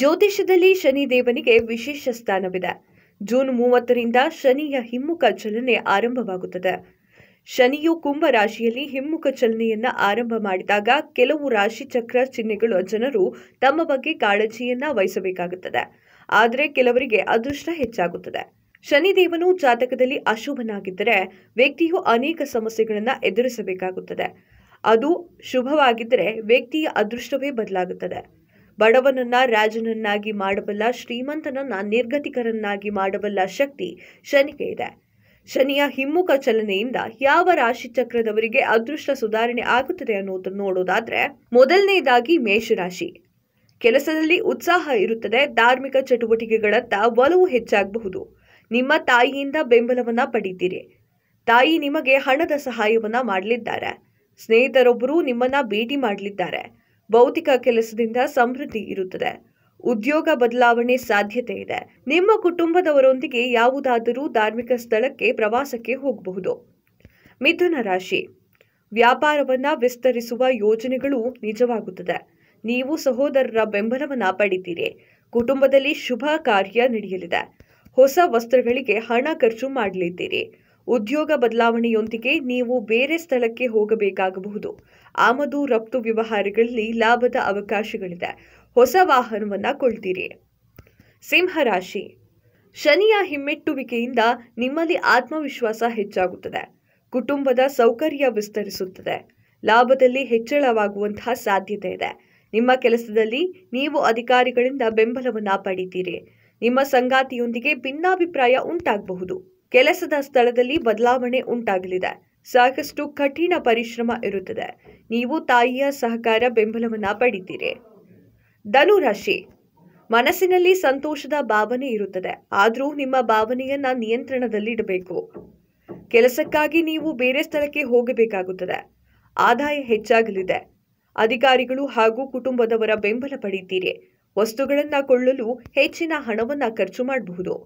ಜ್ಯೋತಿಷ್ಯದಲ್ಲಿ ಶನಿ ದೇವನಿಗೆ ವಿಶೇಷ ಸ್ಥಾನವಿದೆ ಜೂನ್ ಮೂವತ್ತರಿಂದ ಶನಿಯ ಹಿಮ್ಮುಖ ಚಲನೆ ಆರಂಭವಾಗುತ್ತದೆ ಶನಿಯು ಕುಂಭ ರಾಶಿಯಲ್ಲಿ ಹಿಮ್ಮುಖ ಚಲನೆಯನ್ನ ಆರಂಭ ಮಾಡಿದಾಗ ಕೆಲವು ರಾಶಿ ಚಕ್ರ ಚಿಹ್ನೆಗಳು ಜನರು ತಮ್ಮ ಬಗ್ಗೆ ಕಾಳಜಿಯನ್ನ ವಹಿಸಬೇಕಾಗುತ್ತದೆ ಆದರೆ ಕೆಲವರಿಗೆ ಅದೃಷ್ಟ ಹೆಚ್ಚಾಗುತ್ತದೆ ಶನಿದೇವನು ಜಾತಕದಲ್ಲಿ ಅಶುಭನಾಗಿದ್ದರೆ ವ್ಯಕ್ತಿಯು ಅನೇಕ ಸಮಸ್ಯೆಗಳನ್ನು ಎದುರಿಸಬೇಕಾಗುತ್ತದೆ ಅದು ಶುಭವಾಗಿದ್ದರೆ ವ್ಯಕ್ತಿಯ ಅದೃಷ್ಟವೇ ಬದಲಾಗುತ್ತದೆ ಬಡವನನ್ನ ರಾಜನನ್ನಾಗಿ ಮಾಡಬಲ್ಲ ಶ್ರೀಮಂತನನ್ನ ನಿರ್ಗತಿಕರನ್ನಾಗಿ ಮಾಡಬಲ್ಲ ಶಕ್ತಿ ಶನಿಗೆ ಇದೆ ಶನಿಯ ಹಿಮ್ಮುಖ ಚಲನೆಯಿಂದ ಯಾವ ರಾಶಿ ಚಕ್ರದವರಿಗೆ ಅದೃಷ್ಟ ಸುಧಾರಣೆ ಆಗುತ್ತದೆ ಅನ್ನೋದನ್ನು ನೋಡೋದಾದ್ರೆ ಮೊದಲನೆಯದಾಗಿ ಮೇಷರಾಶಿ ಕೆಲಸದಲ್ಲಿ ಉತ್ಸಾಹ ಇರುತ್ತದೆ ಧಾರ್ಮಿಕ ಚಟುವಟಿಕೆಗಳತ್ತ ಒಲವು ಹೆಚ್ಚಾಗಬಹುದು ನಿಮ್ಮ ತಾಯಿಯಿಂದ ಬೆಂಬಲವನ್ನ ಪಡೀತೀರಿ ತಾಯಿ ನಿಮಗೆ ಹಣದ ಸಹಾಯವನ್ನ ಮಾಡಲಿದ್ದಾರೆ ಸ್ನೇಹಿತರೊಬ್ಬರು ನಿಮ್ಮನ್ನ ಭೇಟಿ ಮಾಡಲಿದ್ದಾರೆ ಭೌತಿಕ ಕೆಲಸದಿಂದ ಸಮೃದ್ಧಿ ಇರುತ್ತದೆ ಉದ್ಯೋಗ ಬದಲಾವಣೆ ಸಾಧ್ಯತೆ ಇದೆ ನಿಮ್ಮ ಕುಟುಂಬದವರೊಂದಿಗೆ ಯಾವುದಾದರೂ ಧಾರ್ಮಿಕ ಸ್ಥಳಕ್ಕೆ ಪ್ರವಾಸಕ್ಕೆ ಹೋಗಬಹುದು ಮಿಥುನ ರಾಶಿ ವ್ಯಾಪಾರವನ್ನ ವಿಸ್ತರಿಸುವ ಯೋಜನೆಗಳು ನಿಜವಾಗುತ್ತದೆ ನೀವು ಸಹೋದರರ ಬೆಂಬಲವನ್ನ ಪಡಿತೀರಿ ಕುಟುಂಬದಲ್ಲಿ ಶುಭ ಕಾರ್ಯ ನಡೆಯಲಿದೆ ಹೊಸ ವಸ್ತ್ರಗಳಿಗೆ ಹಣ ಖರ್ಚು ಮಾಡಲಿದ್ದೀರಿ ಉದ್ಯೋಗ ಬದಲಾವಣೆಯೊಂದಿಗೆ ನೀವು ಬೇರೆ ಸ್ಥಳಕ್ಕೆ ಹೋಗಬೇಕಾಗಬಹುದು ಆಮದು ರಫ್ತು ವ್ಯವಹಾರಗಳಲ್ಲಿ ಲಾಭದ ಅವಕಾಶಗಳಿದೆ ಹೊಸ ವಾಹನವನ್ನು ಕೊಳ್ತೀರಿ ಸಿಂಹರಾಶಿ ಶನಿಯ ಹಿಮ್ಮೆಟ್ಟುವಿಕೆಯಿಂದ ನಿಮ್ಮಲ್ಲಿ ಆತ್ಮವಿಶ್ವಾಸ ಹೆಚ್ಚಾಗುತ್ತದೆ ಕುಟುಂಬದ ಸೌಕರ್ಯ ವಿಸ್ತರಿಸುತ್ತದೆ ಲಾಭದಲ್ಲಿ ಹೆಚ್ಚಳವಾಗುವಂತಹ ಸಾಧ್ಯತೆ ಇದೆ ನಿಮ್ಮ ಕೆಲಸದಲ್ಲಿ ನೀವು ಅಧಿಕಾರಿಗಳಿಂದ ಬೆಂಬಲವನ್ನು ಪಡಿತೀರಿ ನಿಮ್ಮ ಸಂಗಾತಿಯೊಂದಿಗೆ ಭಿನ್ನಾಭಿಪ್ರಾಯ ಉಂಟಾಗಬಹುದು ಕೆಲಸದ ಸ್ಥಳದಲ್ಲಿ ಬದಲಾವಣೆ ಉಂಟಾಗಲಿದೆ ಸಾಕಷ್ಟು ಕಠಿಣ ಪರಿಶ್ರಮ ಇರುತ್ತದೆ ನೀವು ತಾಯಿಯ ಸಹಕಾರ ಬೆಂಬಲವನ್ನು ಪಡಿತೀರಿ ಧನುರಾಶಿ ಮನಸ್ಸಿನಲ್ಲಿ ಸಂತೋಷದ ಭಾವನೆ ಇರುತ್ತದೆ ಆದರೂ ನಿಮ್ಮ ಭಾವನೆಯನ್ನ ನಿಯಂತ್ರಣದಲ್ಲಿಡಬೇಕು ಕೆಲಸಕ್ಕಾಗಿ ನೀವು ಬೇರೆ ಸ್ಥಳಕ್ಕೆ ಹೋಗಬೇಕಾಗುತ್ತದೆ ಆದಾಯ ಹೆಚ್ಚಾಗಲಿದೆ ಅಧಿಕಾರಿಗಳು ಹಾಗೂ ಕುಟುಂಬದವರ ಬೆಂಬಲ ಪಡೆಯುತ್ತೀರಿ ವಸ್ತುಗಳನ್ನು ಕೊಳ್ಳಲು ಹೆಚ್ಚಿನ ಹಣವನ್ನು ಖರ್ಚು ಮಾಡಬಹುದು